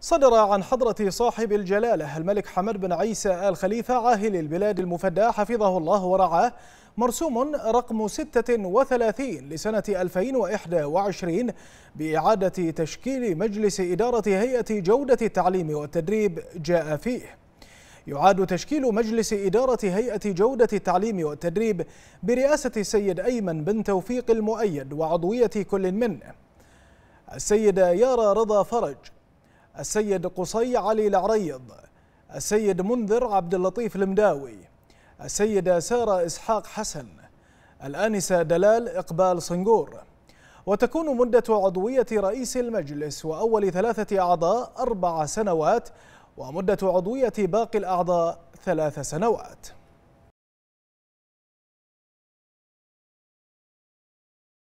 صدر عن حضرة صاحب الجلالة الملك حمد بن عيسى آل خليفة عاهل البلاد المفدى حفظه الله ورعاه مرسوم رقم 36 لسنة 2021 بإعادة تشكيل مجلس إدارة هيئة جودة التعليم والتدريب جاء فيه يعاد تشكيل مجلس إدارة هيئة جودة التعليم والتدريب برئاسة السيد أيمن بن توفيق المؤيد وعضوية كل منه السيدة يارا رضا فرج السيد قصي علي العريض السيد منذر عبد اللطيف المداوي السيدة سارة إسحاق حسن الآنسة دلال إقبال صنقور وتكون مدة عضوية رئيس المجلس وأول ثلاثة أعضاء أربع سنوات ومدة عضوية باقي الأعضاء ثلاث سنوات